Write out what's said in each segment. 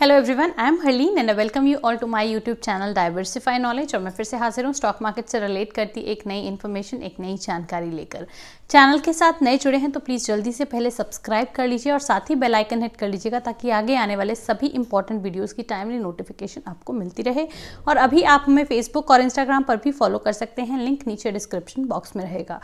hello everyone I am Harleen and welcome you all to my YouTube channel diversify knowledge और मैं फिर से हाजिर हूँ स्टॉक मार्केट से रिलेट करती एक नई इन्फॉर्मेशन एक नई जानकारी लेकर चैनल के साथ नए जुड़े हैं तो प्लीज़ जल्दी से पहले सब्सक्राइब कर लीजिए और साथ ही बेल आइकन हिट कर लीजिएगा ताकि आगे आने वाले सभी इंपॉर्टेंट वीडियोज़ की टाइमली नोटिफिकेशन आपको मिलती रहे और अभी आप हमें फेसबुक और इंस्टाग्राम पर भी फॉलो कर सकते हैं लिंक नीचे डिस्क्रिप्शन बॉक्स में रहेगा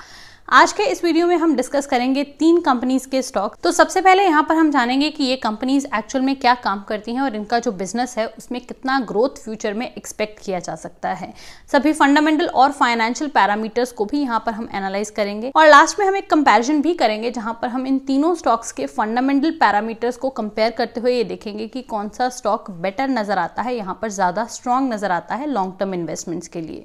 आज के इस वीडियो में हम डिस्कस करेंगे तीन कंपनीज़ के स्टॉक तो सबसे पहले यहाँ पर हम जानेंगे कि ये कंपनीज़ एक्चुअल में क्या काम करती हैं और इनका जो बिजनेस है उसमें कितना ग्रोथ फ्यूचर में एक्सपेक्ट किया जा सकता है सभी फंडामेंटल और फाइनेंशियल पैरामीटर्स को भी यहाँ पर हम एनालाइज करेंगे और लास्ट में हम एक कंपेरिजन भी करेंगे जहां पर हम इन तीनों स्टॉक्स के फंडामेंटल पैरामीटर्स को कंपेयर करते हुए ये देखेंगे कि कौन सा स्टॉक बेटर नजर आता है यहाँ पर ज़्यादा स्ट्रांग नजर आता है लॉन्ग टर्म इन्वेस्टमेंट्स के लिए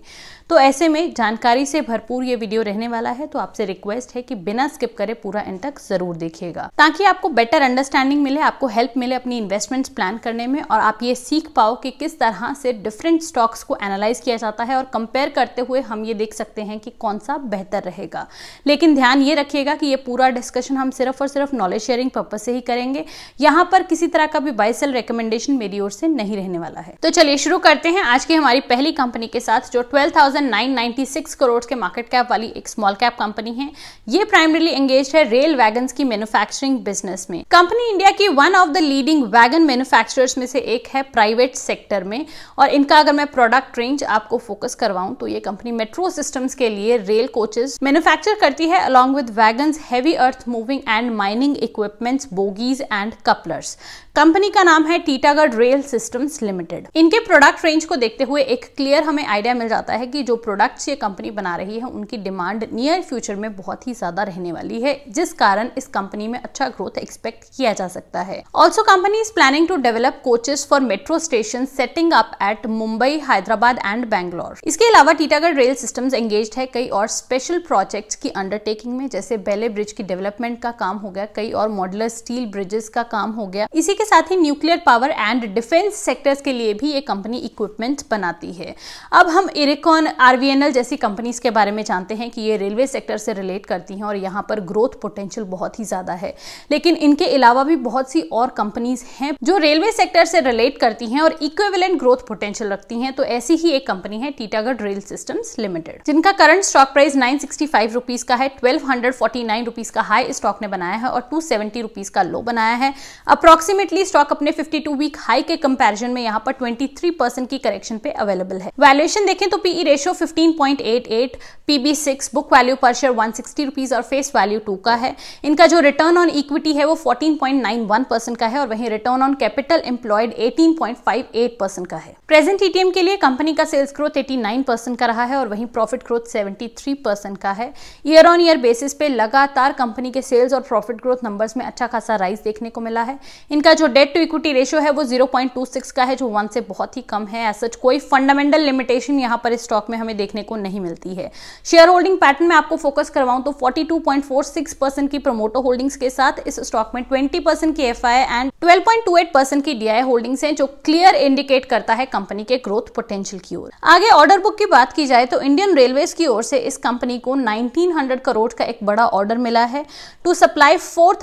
तो ऐसे में जानकारी से भरपूर ये वीडियो रहने वाला है तो आपसे रिक्वेस्ट है कि बिना स्किप करे पूरा एंड तक जरूर देखिएगा ताकि आपको बेटर अंडरस्टैंडिंग मिले आपको हेल्प मिले अपनी इन्वेस्टमेंट्स प्लान कर करने में और आप ये सीख पाओ कि किस तरह से डिफरेंट स्टॉक्स को एनालाइज़ किया जाता है और कंपेयर करते हुए हम ये देख सकते हैं कि कौन सा बेहतर रहेगा लेकिन ध्यान ये रखिएगा कि ये पूरा डिस्कशन हम सिर्फ और सिर्फ नॉलेज शेयरिंग पर्पज से ही करेंगे यहाँ पर किसी तरह का भी बाई सेल रिकमेंडेशन मेरी ओर से नहीं रहने वाला है तो चलिए शुरू करते हैं आज की हमारी पहली कंपनी के साथ जो ट्वेल्व करोड़ के मार्केट कैप वाली एक स्मॉल कैप कंपनी है ये प्राइमरीली एंगेज है रेल वैगन की मैन्युफैक्चरिंग बिजनेस में कंपनी इंडिया की one of the leading wagon manufacture sectors में से एक है प्राइवेट सेक्टर में और इनका अगर मैं प्रोडक्ट रेंज आपको फोकस करवाऊं तो ये कंपनी मेट्रो सिस्टम्स के लिए रेल कोचेस मैन्युफैक्चर करती है along with wagons heavy earth moving and mining equipments bogies and couplers company का नाम है टीटागढ़ रेल सिस्टम्स लिमिटेड इनके प्रोडक्ट रेंज को देखते हुए एक क्लियर हमें आइडिया मिल जाता है कि जो प्रोडक्ट्स ये कंपनी बना रही है उनकी डिमांड नियर फ्यूचर में बहुत ही ज्यादा रहने वाली है जिस कारण इस कंपनी में अच्छा ग्रोथ एक्सपेक्ट किया जा सकता है also company is planning to develop develop coaches for metro station setting up at Mumbai Hyderabad and Bangalore इसके अलावा टीटागढ़ रेल सिस्टम एंगेज है कई और स्पेशल प्रोजेक्ट की अंडरटेकिंग में जैसे बेले ब्रिज की डेवलपमेंट का काम हो गया कई और मॉडलर स्टील ब्रिजेस का काम हो गया इसी के साथ ही nuclear power and defence sectors के लिए भी ये कंपनी इक्विपमेंट बनाती है अब हम इरेकॉन आरवीएनएल जैसी कंपनीज के बारे में जानते हैं कि ये रेलवे सेक्टर से रिलेट करती हैं और यहाँ पर ग्रोथ पोटेंशियल बहुत ही ज़्यादा है लेकिन इनके अलावा भी बहुत सी और कंपनीज हैं जो रेलवे सेक्टर से रिलेट करती हैं और इक्विवेलेंट ग्रोथ पोटेंशियल रखती हैं तो ऐसी ही एक कंपनी है टीटागढ़ रेल सिस्टम्स लिमिटेड जिनका current stock price nine sixty five rupees का है twelve hundred forty nine rupees का हाई स्टॉक ने बनाया है और टू सेवेंटी रुपीज का लो बनाया है अप्रोक्सीमेटली स्टॉक अपने फिफ्टी टू वीक हाई के कंपेरिजन में यहाँ पर ट्वेंटी थ्री परसेंट की करेक्शन पे अवेलेबल है वैल्यूएशन देखें तो PE ratio fifteen point eight eight PB six book value per share one sixty rupees और फेस वैल्यू टू का है इनका जो रिटर्न ऑन इक्विटी है वो fourteen point nine one percent का है और वहीं return on capital employed eighteen point five eight percent का है प्रेजेंट ईटीएम e के लिए कंपनी का sales growth eighty nine percent का रहा है और वहीं profit growth seventy three percent का है ईयर ऑन ईयर बेसिस पे लगातार कंपनी के सेल्स और प्रॉफिट ग्रोथ नंबर्स में अच्छा खासा राइज देखने को मिला है इनका जो डेट टू इक्विटी रेशियो है वो जीरो पॉइंट टू सिक्स का है जो वन से बहुत ही कम है एज सच कोई फंडामेंटल लिमिटेशन यहाँ पर स्टॉक में हमें देखने को नहीं मिलती है शेयर होल्डिंग पैटर्न में आपको फोकस करवाऊं तो 42.46 परसेंट की प्रोमोटो होल्डिंग्स के साथ इस स्टॉक में 20 परसेंट की एफ एंड 12.28 परसेंट की डीआई होल्डिंग्स हैं जो क्लियर इंडिकेट करता है कंपनी के ग्रोथ पोटेंशियल की ओर आगे ऑर्डर बुक की बात की जाए तो इंडियन रेलवे की ओर से इस कंपनी को नाइनटीन करोड़ का एक बड़ा ऑर्डर मिला है to supply four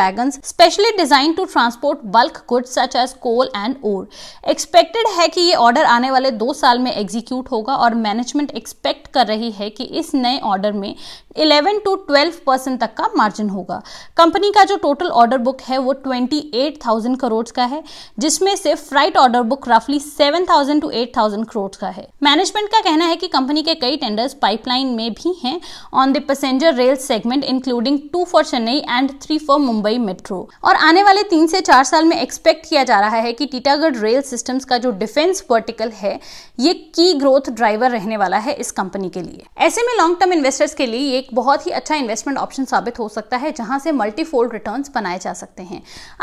wagon specially design to transport bulk goods such as coal and ore expected है कि ये ऑर्डर आने वाले दो साल में एग्जीक्यूट होगा और मैनेजमेंट एक्सपेक्ट एक्सपेक्ट कर रही है कि इस नए ऑर्डर में 11 टू 12 परसेंट तक का मार्जिन होगा कंपनी का जो टोटल ऑर्डर बुक है वो 28,000 करोड़ का है जिसमें से फ्राइट ऑर्डर बुक रफली 7,000 टू 8,000 करोड़ का है मैनेजमेंट का कहना है कि कंपनी के कई टेंडर्स पाइपलाइन में भी हैं on the passenger rail segment including two for Chennai and three for Mumbai metro और आने वाले तीन से चार साल में एक्सपेक्ट किया जा रहा है कि टीटागढ़ रेल सिस्टम्स का जो डिफेंस वर्टिकल है ये की ग्रोथ ड्राइवर रहने वाला है इस कंपनी के लिए ऐसे में लॉन्ग टर्म इन्वेस्टर्स के लिए एक बहुत ही अच्छा इन्वेस्टमेंट ऑप्शन साबित हो सकता है जहां से मल्टीफोल्ड रिटर्न बनाए जा सकते हैं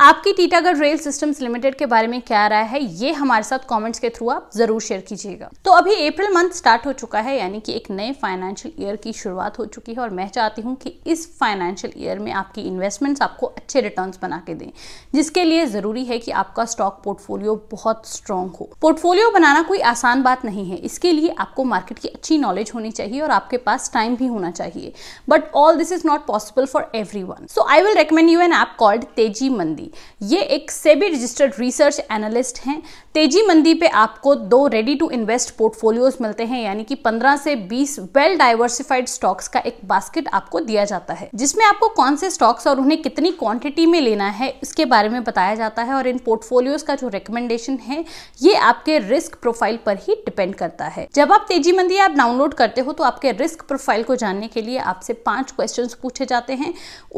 आपकी टीटागढ़ रेल सिस्टम लिमिटेड के बारे में क्या राय है ये हमारे साथ कॉमेंट्स के थ्रू आप जरूर शेयर कीजिएगा तो अभी अप्रैल मंथ स्टार्ट हो चुका है यानी कि एक नए फाइनेंशियल ईयर की शुरुआत हो चुकी है और मैं चाहती हूँ कि इस फाइनेंशियल ईयर में आपकी इन्वेस्टमेंट्स आपको अच्छे रिटर्न बना के दें जिसके लिए ज़रूरी है कि आपका स्टॉक पोर्टफोलियो बहुत स्ट्रांग हो पोर्टफोलियो बनाना कोई आसान बात नहीं है इसके लिए आपको मार्केट की अच्छी अच्छी नॉलेज होनी चाहिए और आपके पास टाइम भी होना चाहिए but all this is not possible for every one so I will recommend you an app called Teji Mandi ये एक सेबी रजिस्टर्ड रिसर्च एनालिस्ट हैं तेजी मंदी पे आपको दो रेडी टू इन्वेस्ट पोर्टफोलियोज मिलते हैं यानी कि 15 से 20 वेल डाइवर्सिफाइड स्टॉक्स का एक बास्केट आपको दिया जाता है जिसमें आपको कौन से स्टॉक्स और उन्हें कितनी क्वांटिटी में लेना है इसके बारे में बताया जाता है और इन पोर्टफोलियोज का जो रिकमेंडेशन है ये आपके रिस्क प्रोफाइल पर ही डिपेंड करता है जब आप तेजी मंदी आप डाउनलोड करते हो तो आपके रिस्क प्रोफाइल को जानने के लिए आपसे पांच क्वेश्चन पूछे जाते हैं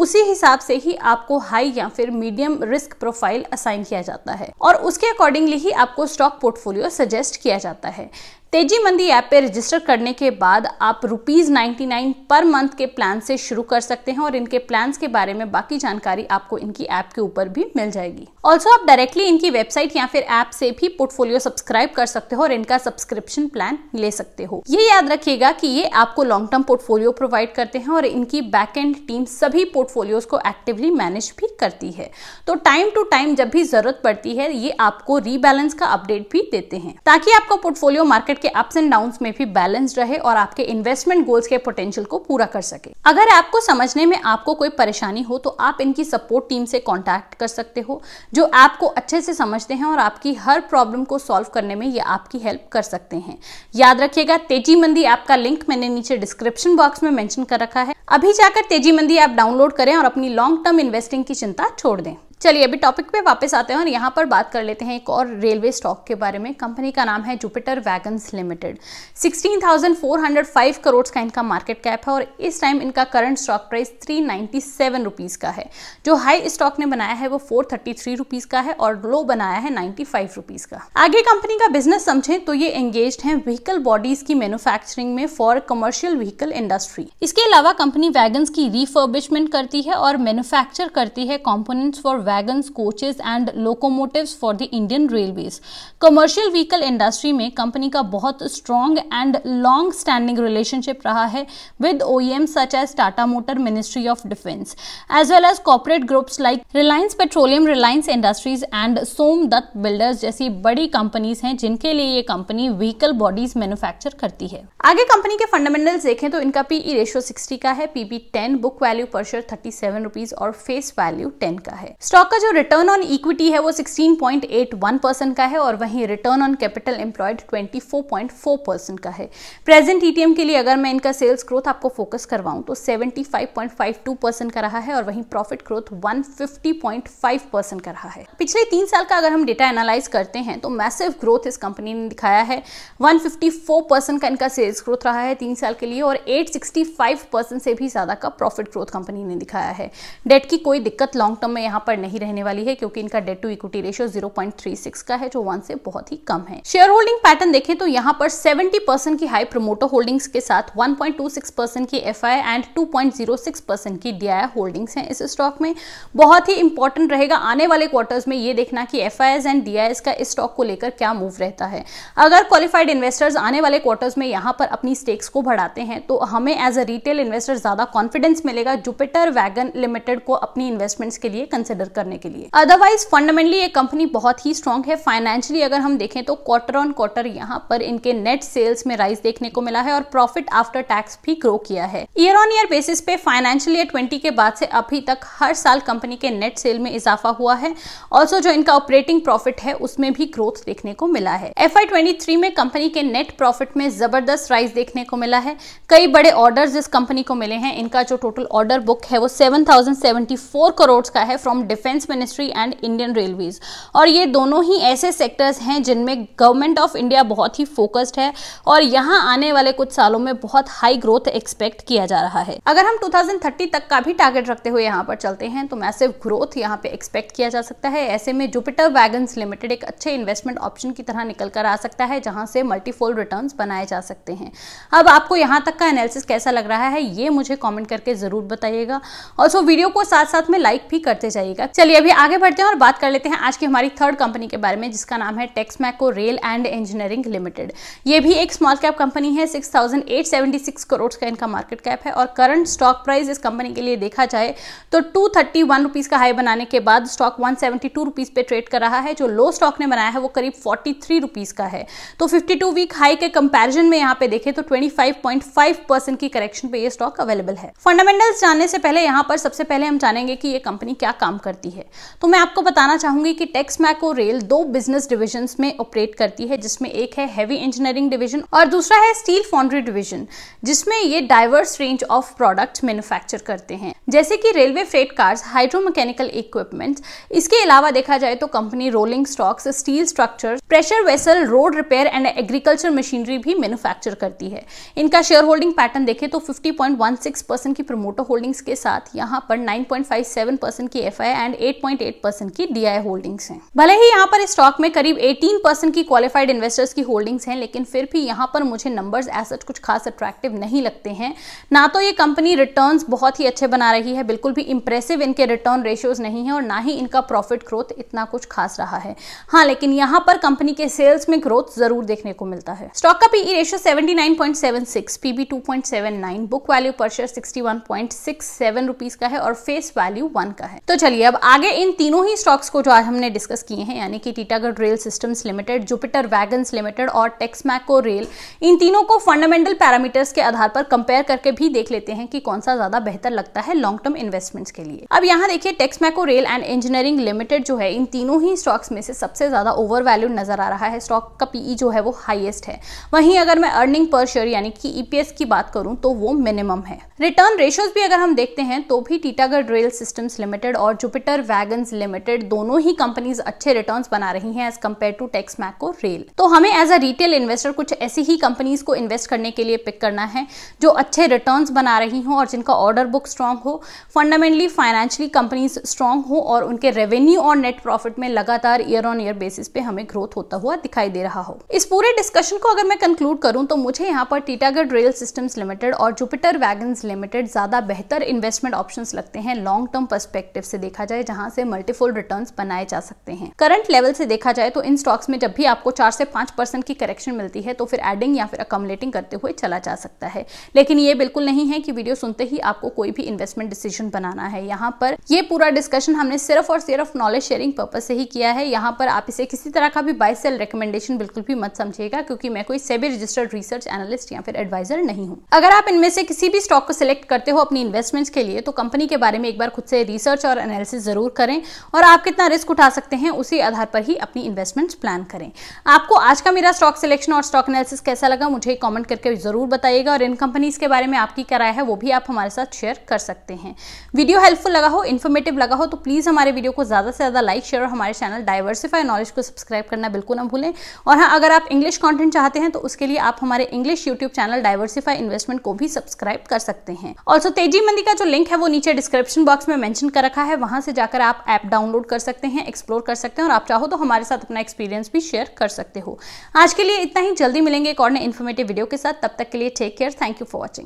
उसी हिसाब से ही आपको हाई या फिर मीडियम रिस्क प्रोफाइल असाइन किया जाता है और उसके अकॉर्डिंगली ही आपको स्टॉक पोर्टफोलियो सजेस्ट किया जाता है तेजी मंदी ऐप पे रजिस्टर करने के बाद आप रुपीज़ नाइन पर मंथ के प्लान से शुरू कर सकते हैं और इनके प्लान्स के बारे में बाकी जानकारी आपको इनकी ऐप के ऊपर भी मिल जाएगी ऑल्सो आप डायरेक्टली इनकी वेबसाइट या फिर ऐप से भी पोर्टफोलियो सब्सक्राइब कर सकते हो और इनका सब्सक्रिप्शन प्लान ले सकते हो ये याद रखिएगा कि ये आपको लॉन्ग टर्म पोर्टफोलियो प्रोवाइड करते हैं और इनकी बैक एंड टीम सभी पोर्टफोलियोज को एक्टिवली मैनेज भी करती है तो टाइम टू टाइम जब भी जरूरत पड़ती है ये आपको रीबैलेंस का अपडेट भी देते हैं ताकि आपका पोर्टफोलियो मार्केट मार्केट के अप्स एंड डाउन में भी बैलेंस रहे और आपके इन्वेस्टमेंट गोल्स के पोटेंशियल को पूरा कर सके अगर आपको समझने में आपको कोई परेशानी हो तो आप इनकी सपोर्ट टीम से कॉन्टैक्ट कर सकते हो जो आपको अच्छे से समझते हैं और आपकी हर प्रॉब्लम को सॉल्व करने में ये आपकी हेल्प कर सकते हैं याद रखिएगा तेजी मंदी ऐप का लिंक मैंने नीचे डिस्क्रिप्शन बॉक्स में मेंशन कर रखा है अभी जाकर तेजी मंदी ऐप डाउनलोड करें और अपनी लॉन्ग टर्म इन्वेस्टिंग की चिंता छोड़ दें चलिए अभी टॉपिक पे वापस आते हैं और यहाँ पर बात कर लेते हैं एक और रेलवे स्टॉक के बारे में कंपनी का नाम है जुपिटर वैगन्स लिमिटेड 16,405 करोड़ का इनका मार्केट कैप है और इस टाइम इनका करंट स्टॉक प्राइस 397 नाइन्टी का है जो हाई स्टॉक ने बनाया है वो फोर थर्टी का है और लो बनाया है नाइन्टी फाइव का आगे कंपनी का बिजनेस समझें तो ये एंगेज है व्हीकल बॉडीज की मैन्युफैक्चरिंग में फॉर कमर्शियल व्हीकल इंडस्ट्री इसके अलावा कंपनी वैगन्स की रिफर्बिशमेंट करती है और मैन्युफेक्चर करती है components for wagons coaches and locomotives for the Indian railways commercial vehicle industry में कंपनी का बहुत strong and long standing relationship रहा है विद ओ such as Tata motor ministry of defence as well as corporate groups like Reliance petroleum Reliance industries and Som Datt builders जैसी बड़ी companies हैं जिनके लिए ये कंपनी व्हीकल बॉडीज मैन्युफैक्चर करती है आगे कंपनी के फंडामेंटल्स देखें तो इनका पीई रेशियो 60 का है PB 10 book value per share 37 rupees और फेस वैल्यू 10 का है स्टॉक स्टॉक का जो रिटर्न ऑन इक्विटी है वो 16.81 परसेंट का है और वहीं return on capital employed 24.4 percent का है प्रेजेंट ईटीएम e के लिए अगर मैं इनका सेल्स ग्रोथ आपको फोकस करवाऊं तो 75.52 परसेंट का रहा है और वहीं प्रॉफिट ग्रोथ 150.5 परसेंट का रहा है पिछले तीन साल का अगर हम डेटा एनालाइज करते हैं तो मैसिव ग्रोथ इस कंपनी ने दिखाया है वन परसेंट का इनका सेल्स ग्रोथ रहा है तीन साल के लिए और एट परसेंट से भी ज़्यादा का प्रॉफिट ग्रोथ कंपनी ने दिखाया है डेट की कोई दिक्कत लॉन्ग टर्म में यहाँ पर नहीं नहीं रहने वाली है क्योंकि इनका डेट टू इक्विटी रेशियो 0.36 का है जो वन से बहुत ही कम है शेयर होल्डिंग पैटर्न देखें तो यहाँ पर 70 परसेंट की हाई प्रोमोटर होल्डिंग्स के साथ 1.26 परसेंट की एफ एंड 2.06 परसेंट की डी होल्डिंग्स हैं इस स्टॉक में बहुत ही इंपॉर्टेंट रहेगा आने वाले क्वार्टर्स में ये देखना कि एफ एंड डी का इस स्टॉक को लेकर क्या मूव रहता है अगर क्वालिफाइड इन्वेस्टर्स आने वाले क्वार्टर्स में यहाँ पर अपनी स्टेक्स को बढ़ाते हैं तो हमें एज अ रिटेल इन्वेस्टर ज्यादा कॉन्फिडेंस मिलेगा जुपिटर वैगन लिमिटेड को अपनी इन्वेस्टमेंट्स के लिए कंसिडर करने के लिए अदरवाइज फंडामेंटली ये कंपनी बहुत ही स्ट्रांग है फाइनेंशियली अगर हम देखें तो क्वार्टर ऑन क्वार्टर यहाँ पर इनके नेट सेल्स में राइज देखने को मिला है और प्रॉफिट आफ्टर टैक्स भी ग्रो किया है ईयर ऑन ईयर बेसिस पे फाइनेंशियल ईयर ट्वेंटी के बाद से अभी तक हर साल कंपनी के नेट सेल में इजाफा हुआ है ऑल्सो जो इनका ऑपरेटिंग प्रॉफिट है उसमें भी ग्रोथ देखने को मिला है एफ आई में कंपनी के नेट प्रॉफिट में जबरदस्त राइज देखने को मिला है कई बड़े ऑर्डर इस कंपनी को मिले हैं इनका जो टोटल ऑर्डर बुक है वो सेवन करोड़ का है from defence defence ministry and Indian railways और ये दोनों ही ऐसे सेक्टर्स हैं जिनमें गवर्नमेंट ऑफ इंडिया बहुत ही फोकस्ड है और यहाँ आने वाले कुछ सालों में बहुत हाई ग्रोथ एक्सपेक्ट किया जा रहा है अगर हम 2030 तक का भी टारगेट रखते हुए यहाँ पर चलते हैं तो मैसिव ग्रोथ यहाँ पे एक्सपेक्ट किया जा सकता है ऐसे में जुपिटर वैगन लिमिटेड एक अच्छे इन्वेस्टमेंट ऑप्शन की तरह निकल कर आ सकता है जहां से मल्टीफोल्ड रिटर्न बनाए जा सकते हैं अब आपको यहाँ तक का एनालिसिस कैसा लग रहा है ये मुझे कॉमेंट करके ज़रूर बताइएगा और सो वीडियो को साथ साथ में लाइक भी करते जाइएगा चलिए अभी आगे बढ़ते हैं और बात कर लेते हैं आज की हमारी थर्ड कंपनी के बारे में जिसका नाम है Texmaco rail and engineering limited ये भी एक स्मॉल कैप कंपनी है 6,876 करोड़ का इनका मार्केट कैप है और करंट स्टॉक प्राइस इस कंपनी के लिए देखा जाए तो टू थर्टी का हाई बनाने के बाद स्टॉक वन सेवेंटी पे ट्रेड कर रहा है जो लो स्टॉक ने बनाया है वो करीब फोर्टी का है तो फिफ्टी वीक हाई के कंपेरिजन में यहाँ पे देखें तो ट्वेंटी की करेक्शन पे ये स्टॉक अवेलेबल है फंडामेंटल्स जानने से पहले यहाँ पर सबसे पहले हम जानेंगे कि ये कंपनी क्या काम करती है करती है तो मैं आपको बताना चाहूंगी कि टेक्स मैको रेल दो बिजनेस डिविजन में ऑपरेट करती है जिसमें एक है हैवी इंजीनियरिंग डिविजन और दूसरा है स्टील फाउंड्री डिविजन जिसमें ये diverse range of product manufacture करते हैं जैसे कि railway freight cars mechanical equipment इसके अलावा देखा जाए तो company rolling stocks steel structure pressure vessel road repair and agriculture machinery भी मैन्युफैक्चर करती है इनका शेयर होल्डिंग पैटर्न देखें तो 50.16 परसेंट की प्रमोटर होल्डिंग्स के साथ यहाँ पर 9.57 परसेंट की एफआई एंड शायद 8.8 परसेंट की डीआई होल्डिंग्स हैं भले ही यहाँ पर स्टॉक में करीब 18 परसेंट की क्वालिफाइड इन्वेस्टर्स की होल्डिंग्स हैं लेकिन फिर भी यहाँ पर मुझे नंबर्स एसेट कुछ खास अट्रैक्टिव नहीं लगते हैं ना तो ये कंपनी रिटर्न बहुत ही अच्छे बना रही है बिल्कुल भी इंप्रेसिव इनके रिटर्न रेशियोज नहीं है और ना ही इनका प्रॉफिट ग्रोथ इतना कुछ खास रहा है हाँ लेकिन यहाँ पर कंपनी के सेल्स में ग्रोथ जरूर देखने को मिलता है स्टॉक का PE ratio 79.76 PB 2.79 book value per share 61.67 rupees का है और फेस वैल्यू वन का है तो चलिए अब आगे इन तीनों ही स्टॉक्स को जो आज हमने डिस्कस किए हैं यानी कि Titagarh rail systems limited Jupiter wagons limited और टेक्समैको रेल इन तीनों को फंडामेंटल पैरामीटर्स के आधार पर कंपेयर करके भी देख लेते हैं कि कौन सा ज्यादा बेहतर लगता है लॉन्ग टर्म इन्वेस्टमेंट्स के लिए अब यहाँ देखिए Texmaco rail and engineering limited जो है इन तीनों ही स्टॉक्स में से सबसे ज्यादा ओवर वैल्यू नजर आ रहा है स्टॉक का पीई e जो है वो हाईएस्ट है वहीं अगर मैं अर्निंग पर शेयर यानी कि ईपीएस e की बात करूं तो वो मिनिमम है रिटर्न रेशियोज भी अगर हम देखते हैं तो भी टीटागढ़ रेल सिस्टम्स लिमिटेड और जुपिटर जुपिटर वैगन लिमिटेड दोनों ही कंपनीज अच्छे रिटर्न बना रही है as compare to Texmaco rail तो हमें एज अ रिटेल इन्वेस्टर कुछ ऐसी ही कंपनीज को इन्वेस्ट करने के लिए पिक करना है जो अच्छे रिटर्न बना रही हो और जिनका ऑर्डर बुक स्ट्रांग हो फंडामेंटली फाइनेंशियली कंपनीज स्ट्रांग हो और उनके रेवेन्यू और नेट प्रॉफिट में लगातार ईयर ऑन ईयर बेसिस पे हमें ग्रोथ होता हुआ दिखाई दे रहा हो इस पूरे डिस्कशन को अगर मैं कंक्लूड करूं तो मुझे यहाँ पर टीटागढ़ रेल सिस्टम्स लिमिटेड और जुपिटर वैगन लिमिटेड ज्यादा बेहतर इन्वेस्टमेंट ऑप्शन लगते हैं लॉन्ग टर्म परस्पेक्टिव से देखा जाए है जहां से मल्टीफोल रिटर्न बनाए जा सकते हैं करंट लेवल से देखा जाए तो इन स्टॉक्स में जब भी आपको चार से पांच परसेंट की करेक्शन मिलती है तो फिर एडिंग या फिर अकोमलेटिंग करते हुए चला जा सकता है लेकिन ये बिल्कुल नहीं है कि वीडियो सुनते ही आपको कोई भी इन्वेस्टमेंट डिसीजन बनाना है यहाँ पर ये पूरा डिस्कशन हमने सिर्फ और सिर्फ नॉलेज शेयरिंग पर्पज से ही किया है यहाँ पर आप इसे किसी तरह का भी बाई सेल रिकमेंडेशन बिल्कुल भी मत समझेगा क्योंकि मैं कोई सेबी रजिस्टर्ड रिसर्च एनालिस्ट या फिर एडवाइजर नहीं हूँ अगर आप इनमें से किसी भी स्टॉक को सिलेक्ट करते हो अपनी इन्वेस्टमेंट्स के लिए तो कंपनी के बारे में एक बार खुद से रिसर्च और एनालिसिस ज़रूर करें और आप कितना रिस्क उठा सकते हैं उसी आधार पर ही अपनी इन्वेस्टमेंट्स प्लान करें आपको आज का मेरा स्टॉक सिलेक्शन और स्टॉक एनालिसिस कैसा लगा मुझे कॉमेंट करके ज़रूर बताइएगा और इन कंपनीज़ के बारे में आपकी क्या राय है वो भी आप हमारे साथ शेयर कर सकते हैं वीडियो हेल्पफुल लगा हो इन्फॉर्मेटिव लगा हो तो प्लीज़ हमारे वीडियो को ज़्यादा से ज़्यादा लाइक शेयर और हमारे चैनल डाइवर्सिफाई नॉलेज को सब्सक्राइब करना बिल्कुल ना भूलें और हाँ अगर आप इंग्लिश कॉन्टेंट चाहते हैं तो उसके लिए आप हमारे English YouTube channel Diversify Investment को भी सब्सक्राइब कर सकते हैं और तेजी मंदी का जो लिंक है वो नीचे डिस्क्रिप्शन बॉक्स में मैंशन कर रखा है वहां से जाकर आप ऐप डाउनलोड कर सकते हैं एक्सप्लोर कर सकते हैं और आप चाहो तो हमारे साथ अपना एक्सपीरियंस भी शेयर कर सकते हो आज के लिए इतना ही जल्दी मिलेंगे एक और नए इन्फॉर्मेटिव वीडियो के साथ तब तक के लिए take care thank you for watching